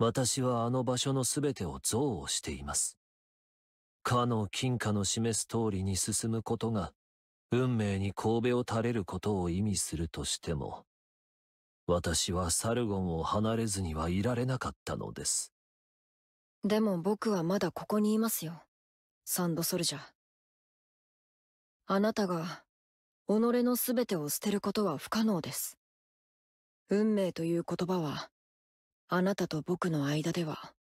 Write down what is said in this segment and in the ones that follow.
私はあの場所のすべてを憎悪しています。かの金貨の示す通りに進むことが、運命に神戸を垂れることを意味するとしても、私はサルゴンを離れずにはいられなかったのです。でも僕はまだここにいますよ、サンドソルジャー。あなたが、己の全てを捨てることは不可能です。運命という言葉は、あなたと僕の間では、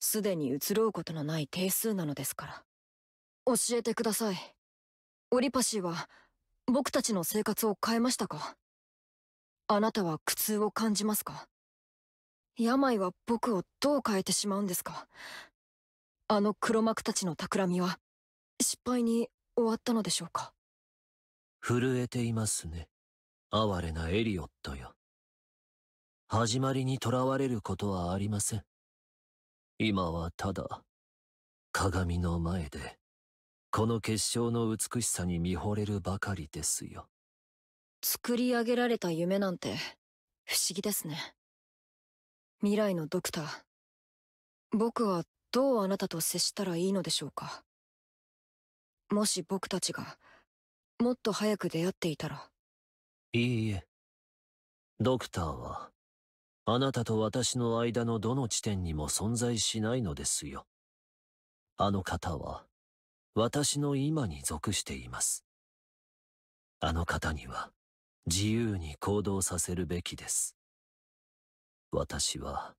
すでに移ろうことのない定数なのですから。教えてください。オリパシーは、僕たちの生活を変えましたかあなたは苦痛を感じますか病は僕をどう変えてしまうんですかあの黒幕たちの企みは、失敗に終わったのでしょうか震えていますね。哀れなエリオットよ。始まりにとらわれることはありません。今はただ、鏡の前で、この結晶の美しさに見惚れるばかりですよ。作り上げられた夢なんて、不思議ですね。未来のドクター。僕はどうあなたと接したらいいのでしょうか。もし僕たちが、もっと早く出会っていたら。いいえ。ドクターは、あなたと私の間のどの地点にも存在しないのですよ。あの方は、私の今に属しています。あの方には、自由に行動させるべきです。私は、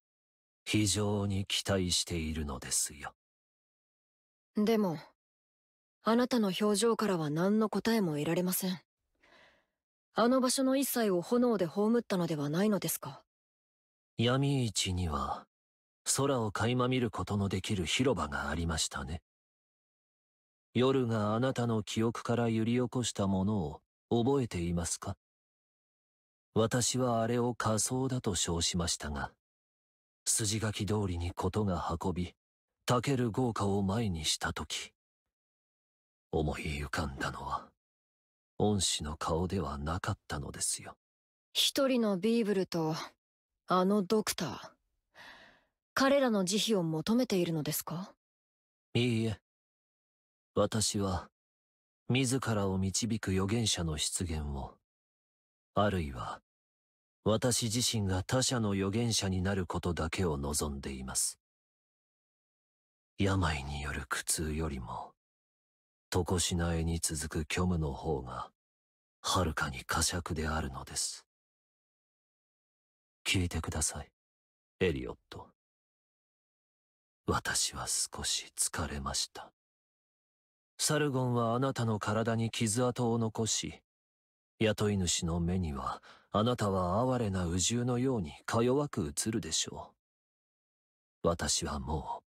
非常に期待しているのですよ。でも、あなたの表情からは何の答えも得られません。あの場所の一切を炎で葬ったのではないのですか闇市には空を垣間見ることのできる広場がありましたね。夜があなたの記憶から揺り起こしたものを覚えていますか私はあれを仮想だと称しましたが、筋書き通りにことが運び、たける豪華を前にしたとき、思い浮かんだのは、恩師の顔ではなかったのですよ。一人のビーブルとあのドクター彼らの慈悲を求めているのですかいいえ私は自らを導く預言者の出現をあるいは私自身が他者の預言者になることだけを望んでいます病による苦痛よりもとこしなえに続く虚無の方がはるかに呵責であるのです聞いてください、エリオット。私は少し疲れました。サルゴンはあなたの体に傷跡を残し、雇い主の目にはあなたは哀れな宇獣のようにか弱く映るでしょう。私はも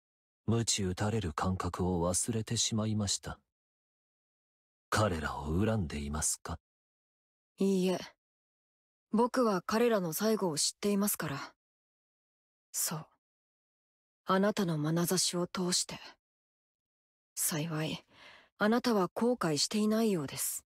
う、鞭打たれる感覚を忘れてしまいました。彼らを恨んでいますかいいえ。僕は彼らの最後を知っていますから。そう。あなたの眼差しを通して。幸い、あなたは後悔していないようです。